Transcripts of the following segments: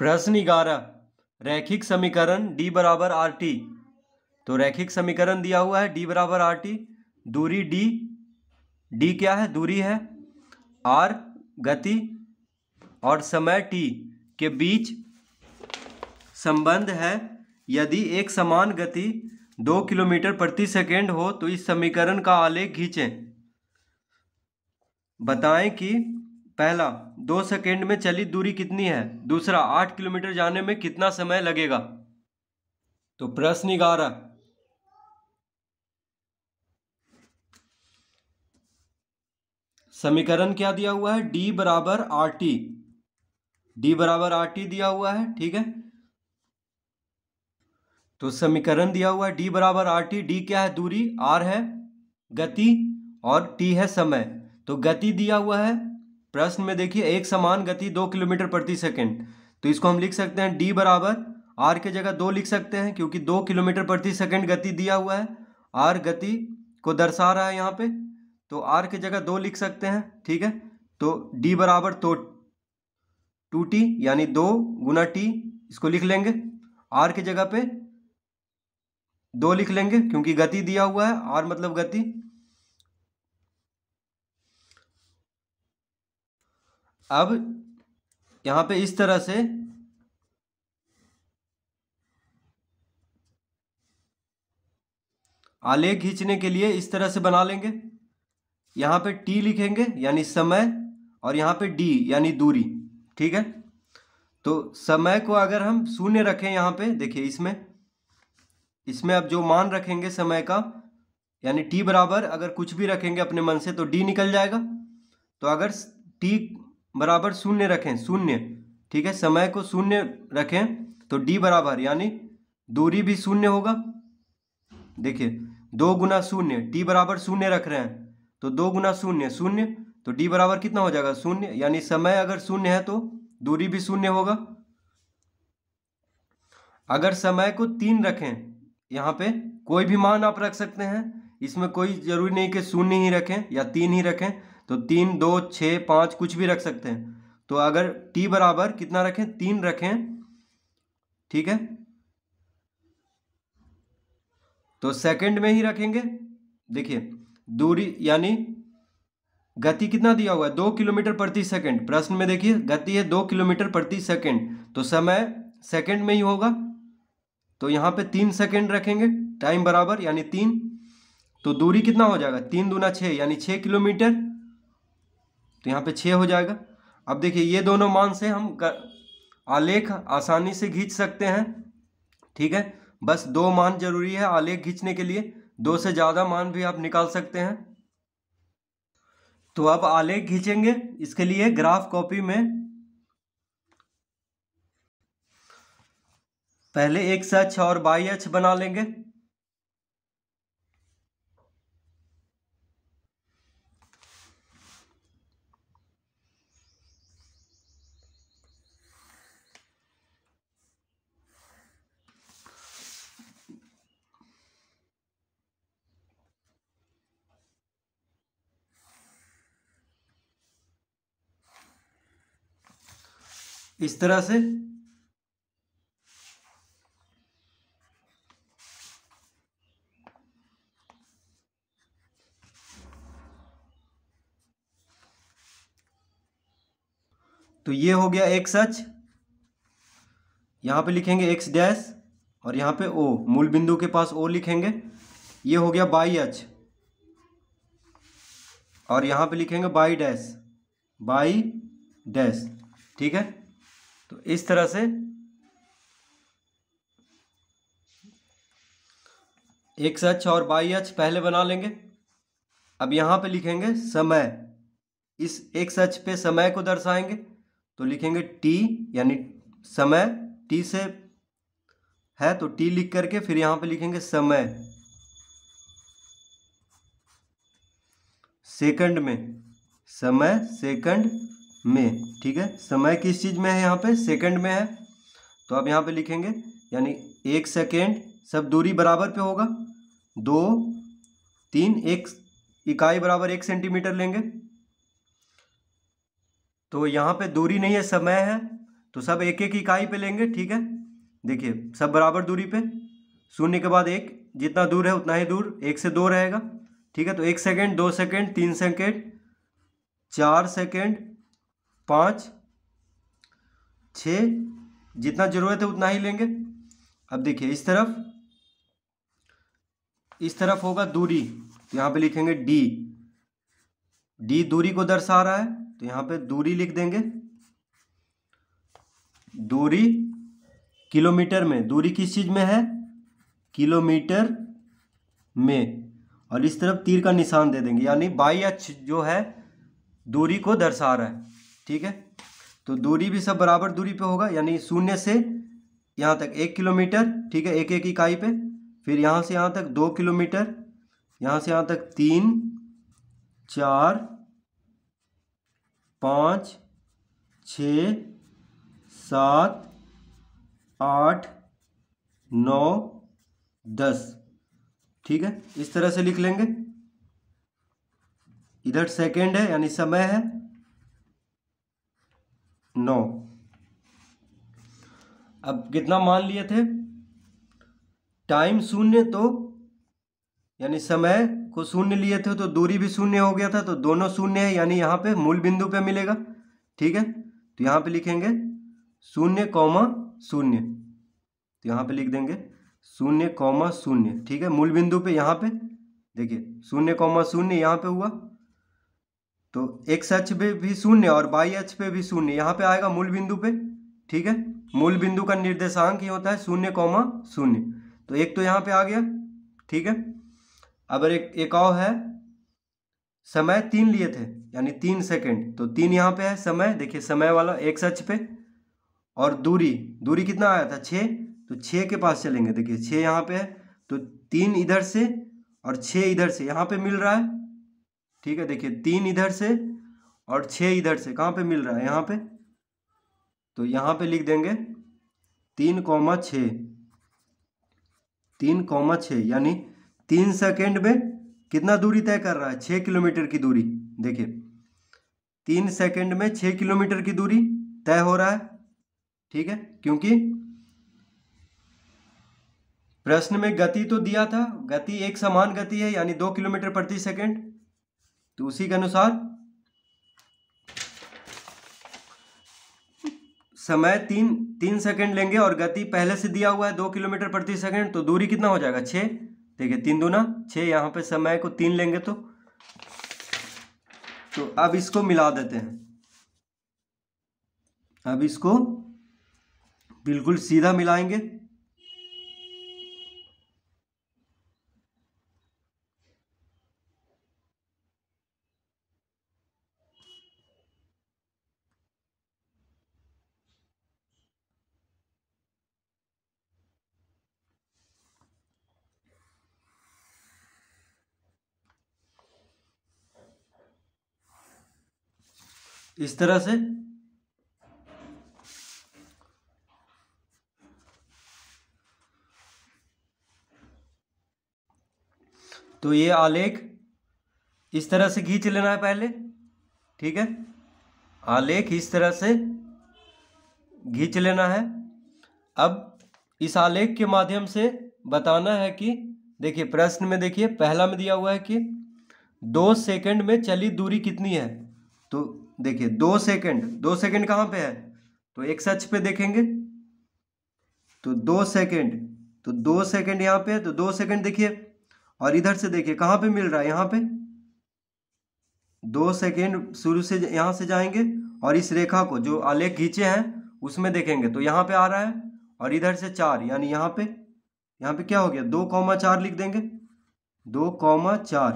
प्रश्न ग्यारह रैखिक समीकरण d बराबर आर टी तो रैखिक समीकरण दिया हुआ है d बराबर आर टी दूरी d d क्या है दूरी है r गति और समय t के बीच संबंध है यदि एक समान गति दो किलोमीटर प्रति सेकेंड हो तो इस समीकरण का आलेख खींचें बताएं कि पहला दो सेकेंड में चली दूरी कितनी है दूसरा आठ किलोमीटर जाने में कितना समय लगेगा तो प्रश्न ग्यारह समीकरण क्या दिया हुआ है डी बराबर आर टी डी बराबर आर टी दिया हुआ है ठीक है तो समीकरण दिया हुआ है डी बराबर आर टी डी क्या है दूरी आर है गति और टी है समय तो गति दिया हुआ है प्रश्न में देखिए एक समान गति दो किलोमीटर प्रति सेकेंड तो इसको हम लिख सकते हैं डी बराबर आर के जगह दो लिख सकते हैं क्योंकि दो किलोमीटर प्रति सेकेंड गति दिया हुआ है आर गति को दर्शा रहा है यहाँ पे तो आर के जगह दो लिख सकते हैं ठीक है तो डी बराबर तो टू टी यानी दो गुना टी इसको लिख लेंगे आर के जगह पे दो लिख लेंगे क्योंकि गति दिया हुआ है आर मतलब गति अब यहां पे इस तरह से आलेख खींचने के लिए इस तरह से बना लेंगे यहां पे टी लिखेंगे यानी समय और यहां पे डी यानी दूरी ठीक है तो समय को अगर हम शून्य रखें यहां पे देखिए इसमें इसमें अब जो मान रखेंगे समय का यानी टी बराबर अगर कुछ भी रखेंगे अपने मन से तो डी निकल जाएगा तो अगर टी बराबर शून्य रखें शून्य ठीक है समय को शून्य रखें तो डी बराबर यानी दूरी भी शून्य होगा देखिए दो गुना शून्य टी बराबर शून्य रख रहे हैं तो दो गुना शून्य शून्य तो डी बराबर कितना हो जाएगा शून्य यानी समय अगर शून्य है तो दूरी भी शून्य होगा अगर समय को तीन रखें यहाँ पे कोई भी मान आप रख सकते हैं इसमें कोई जरूरी नहीं कि शून्य ही रखें या तीन ही रखें तो तीन दो छः पाँच कुछ भी रख सकते हैं तो अगर टी बराबर कितना रखें तीन रखें ठीक है तो सेकंड में ही रखेंगे देखिए दूरी यानी गति कितना दिया हुआ है दो किलोमीटर प्रति सेकंड प्रश्न में देखिए गति है दो किलोमीटर प्रति सेकंड तो समय सेकंड में ही होगा तो यहाँ पे तीन सेकंड रखेंगे टाइम बराबर यानी तीन तो दूरी कितना हो जाएगा तीन दूना छः यानी छः किलोमीटर तो यहाँ पे छः हो जाएगा अब देखिए ये दोनों मान से हम आलेख आसानी से खींच सकते हैं ठीक है बस दो मान जरूरी है आलेख खींचने के लिए दो से ज़्यादा मान भी आप निकाल सकते हैं तो अब आलेख खींचेंगे इसके लिए ग्राफ कॉपी में पहले एक सच अच्छा और बाई एच बना लेंगे इस तरह से तो ये हो गया एक्स एच यहां पे लिखेंगे एक्स डैश और यहां पे ओ मूल बिंदु के पास ओ लिखेंगे ये हो गया बाई एच और यहां पे लिखेंगे बाई डैश बाई डैश ठीक है तो इस तरह से एक्स अच्छा एच और बाई एच पहले बना लेंगे अब यहां पे लिखेंगे समय इस एक्स एच पे समय को दर्शाएंगे तो लिखेंगे टी यानी समय टी से है तो टी लिख करके फिर यहां पे लिखेंगे समय सेकंड में समय सेकंड में ठीक है समय किस चीज़ में है यहाँ पे सेकंड में है तो आप यहाँ पे लिखेंगे यानी एक सेकेंड सब दूरी बराबर पे होगा दो तीन एक इकाई बराबर एक सेंटीमीटर लेंगे तो यहाँ पे दूरी नहीं है समय है तो सब एक एक इकाई पे लेंगे ठीक है देखिए सब बराबर दूरी पे शून्य के बाद एक जितना दूर है उतना ही दूर एक से दो रहेगा ठीक है तो एक सेकेंड दो सेकेंड तीन सेकेंड चार सेकेंड पाँच छ जितना ज़रूरत है उतना ही लेंगे अब देखिए इस तरफ इस तरफ होगा दूरी तो यहाँ पे लिखेंगे डी डी दूरी को दर्शा रहा है तो यहाँ पे दूरी लिख देंगे दूरी किलोमीटर में दूरी किस चीज़ में है किलोमीटर में और इस तरफ तीर का निशान दे देंगे यानी बाई एच जो है दूरी को दर्शा रहा है ठीक है तो दूरी भी सब बराबर दूरी पे होगा यानी शून्य से यहाँ तक एक किलोमीटर ठीक है एक एक इकाई पे फिर यहाँ से यहाँ तक दो किलोमीटर यहाँ से यहाँ तक तीन चार पाँच छ सात आठ नौ दस ठीक है इस तरह से लिख लेंगे इधर सेकेंड है यानी समय है नौ अब कितना मान लिए थे टाइम शून्य तो यानी समय को शून्य लिए थे तो दूरी भी शून्य हो गया था तो दोनों शून्य है यानी यहाँ पे मूल बिंदु पे मिलेगा ठीक है तो यहाँ पे लिखेंगे शून्य कौमा शून्य तो यहाँ पे लिख देंगे शून्य कौमा शून्य ठीक है मूल बिंदु पे यहाँ पे देखिए शून्य कौमा शून्य यहाँ पे हुआ तो एक्स अक्ष पे भी शून्य और बाई अक्ष पे भी शून्य यहाँ पे आएगा मूल बिंदु पे ठीक है मूल बिंदु का निर्देशांक ही होता है शून्य कौमा शून्य तो एक तो यहाँ पे आ गया ठीक है अब एक एक और है समय तीन लिए थे यानी तीन सेकंड तो तीन यहाँ पे है समय देखिए समय वाला एक्स सच पे और दूरी दूरी कितना आया था छः तो छः के पास चलेंगे देखिए छः यहाँ पे है तो तीन इधर से और छः इधर से यहाँ पे मिल रहा है ठीक है देखिए तीन इधर से और छः इधर से कहाँ पे मिल रहा है यहाँ पे तो यहाँ पे लिख देंगे तीन कौमा छ तीन कौमा छ यानी तीन सेकेंड में कितना दूरी तय कर रहा है छः किलोमीटर की दूरी देखिए तीन सेकेंड में छः किलोमीटर की दूरी तय हो रहा है ठीक है क्योंकि प्रश्न में गति तो दिया था गति एक समान गति है यानी दो किलोमीटर प्रति सेकेंड तो उसी के अनुसार समय तीन तीन सेकंड लेंगे और गति पहले से दिया हुआ है दो किलोमीटर प्रति सेकंड तो दूरी कितना हो जाएगा छ देखिए तीन दूना छः यहाँ पे समय को तीन लेंगे तो तो अब इसको मिला देते हैं अब इसको बिल्कुल सीधा मिलाएंगे इस तरह से तो ये आलेख इस तरह से खींच लेना है पहले ठीक है आलेख इस तरह से खींच लेना है अब इस आलेख के माध्यम से बताना है कि देखिए प्रश्न में देखिए पहला में दिया हुआ है कि दो सेकंड में चली दूरी कितनी है तो देखिए दो सेकंड दो सेकंड कहां पे है तो एक सच पे देखेंगे तो दो सेकंड तो दो सेकंड यहां पे है तो दो सेकंड देखिए और इधर से देखिए कहां पे मिल रहा है यहां पे दो सेकंड शुरू से यहां से जाएंगे और इस रेखा को जो आलेख खींचे हैं उसमें देखेंगे तो यहां पे आ रहा है और इधर से चार यानी यहां पे यहां पे क्या हो गया दो कौमा चार लिख देंगे दो कौमा चार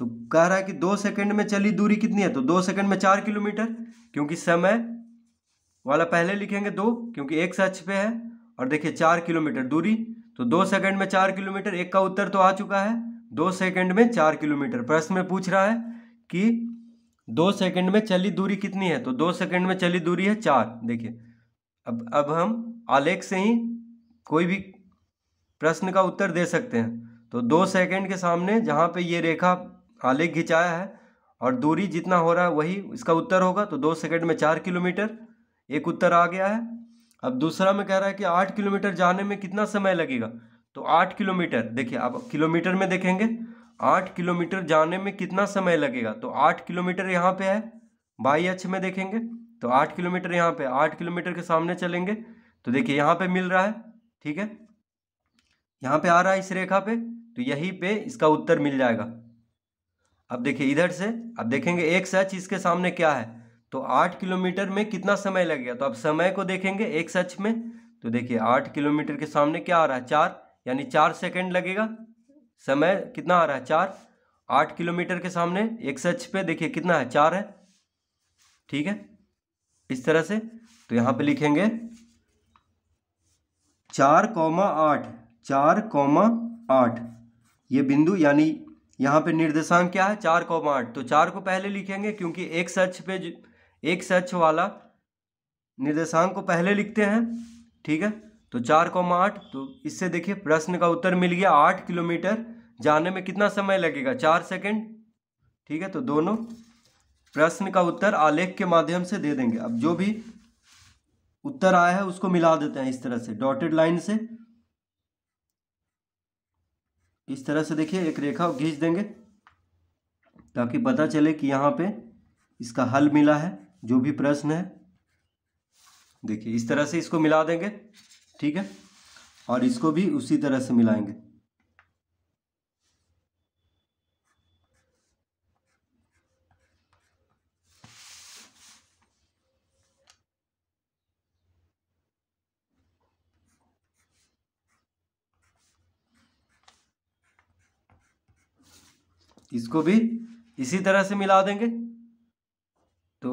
तो कह रहा है कि दो सेकंड में चली दूरी कितनी है तो दो सेकंड में चार किलोमीटर क्योंकि समय वाला पहले लिखेंगे दो क्योंकि एक सच पे है और देखिए चार किलोमीटर दूरी तो दो सेकंड में चार किलोमीटर एक का उत्तर तो आ चुका है दो सेकंड में चार किलोमीटर प्रश्न में पूछ रहा है कि दो सेकंड में चली दूरी कितनी है तो दो सेकंड में चली दूरी है चार देखिए अब अब हम आलेख से ही कोई भी प्रश्न का उत्तर दे सकते हैं तो दो सेकंड के सामने जहाँ पे ये रेखा आलेख खिंचाया है और दूरी जितना हो रहा है वही इसका उत्तर होगा तो दो सेकंड में चार किलोमीटर एक उत्तर आ गया है अब दूसरा में कह रहा है कि आठ किलोमीटर जाने में कितना समय लगेगा तो आठ किलोमीटर देखिए आप किलोमीटर में देखेंगे आठ किलोमीटर जाने में कितना समय लगेगा तो आठ किलोमीटर यहाँ पे है बाई अक्ष में देखेंगे तो आठ किलोमीटर यहाँ पे आठ किलोमीटर के सामने चलेंगे तो देखिए यहाँ पे मिल रहा है ठीक है यहाँ पे आ रहा है इस रेखा पे तो यही पे इसका उत्तर मिल जाएगा अब देखिए इधर से अब देखेंगे एक सच इसके सामने क्या है तो आठ किलोमीटर में कितना समय लगेगा तो अब समय को देखेंगे एक सच में तो देखिए आठ किलोमीटर के सामने क्या आ रहा है चार यानी चार सेकेंड लगेगा समय कितना आ रहा है चार आठ किलोमीटर के सामने एक सच पे देखिए कितना है चार है ठीक है इस तरह से तो यहाँ पे लिखेंगे चार कौमा आठ चार कौमा आठ ये बिंदु यानी यहाँ पे निर्देशांक क्या है चार को आठ तो चार को पहले लिखेंगे क्योंकि एक सच पे एक सच वाला निर्देशांक को पहले लिखते हैं ठीक है तो चार को आठ तो इससे देखिए प्रश्न का उत्तर मिल गया आठ किलोमीटर जाने में कितना समय लगेगा चार सेकेंड ठीक है तो दोनों प्रश्न का उत्तर आलेख के माध्यम से दे देंगे अब जो भी उत्तर आया है उसको मिला देते हैं इस तरह से डॉटेड लाइन से इस तरह से देखिए एक रेखा खींच देंगे ताकि पता चले कि यहाँ पे इसका हल मिला है जो भी प्रश्न है देखिए इस तरह से इसको मिला देंगे ठीक है और इसको भी उसी तरह से मिलाएंगे इसको भी इसी तरह से मिला देंगे तो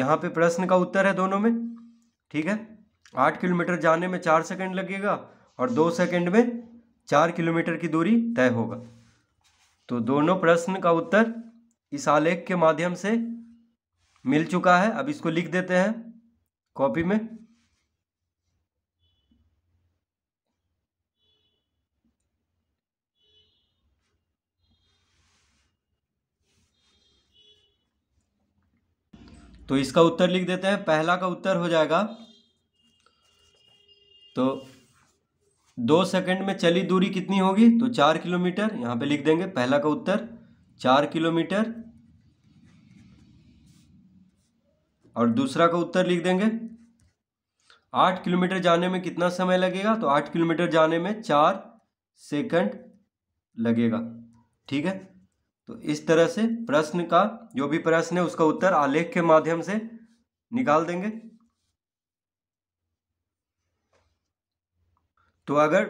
यहाँ पे प्रश्न का उत्तर है दोनों में ठीक है आठ किलोमीटर जाने में चार सेकंड लगेगा और दो सेकंड में चार किलोमीटर की दूरी तय होगा तो दोनों प्रश्न का उत्तर इस आलेख के माध्यम से मिल चुका है अब इसको लिख देते हैं कॉपी में तो इसका उत्तर लिख देते हैं पहला का उत्तर हो जाएगा तो दो सेकंड में चली दूरी कितनी होगी तो चार किलोमीटर यहां पे लिख देंगे पहला का उत्तर चार किलोमीटर और दूसरा का उत्तर लिख देंगे आठ किलोमीटर जाने में कितना समय लगेगा तो आठ किलोमीटर जाने में चार सेकंड लगेगा ठीक है तो इस तरह से प्रश्न का जो भी प्रश्न है उसका उत्तर आलेख के माध्यम से निकाल देंगे तो अगर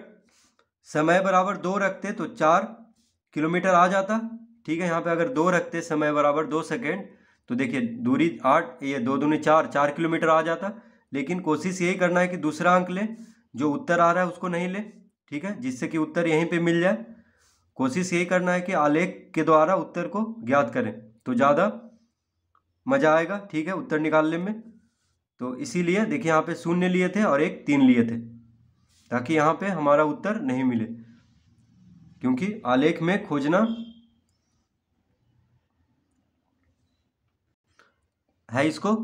समय बराबर दो रखते तो चार किलोमीटर आ जाता ठीक है यहाँ पे अगर दो रखते समय बराबर दो सेकेंड तो देखिए दूरी आठ ये दो दूनी चार चार किलोमीटर आ जाता लेकिन कोशिश यही करना है कि दूसरा अंक ले जो उत्तर आ रहा है उसको नहीं ले ठीक है जिससे कि उत्तर यहीं पे मिल जाए कोशिश यही करना है कि आलेख के द्वारा उत्तर को ज्ञात करें तो ज़्यादा मज़ा आएगा ठीक है उत्तर निकालने में तो इसीलिए देखिए यहाँ पे शून्य लिए थे और एक तीन लिए थे ताकि यहाँ पे हमारा उत्तर नहीं मिले क्योंकि आलेख में खोजना है इसको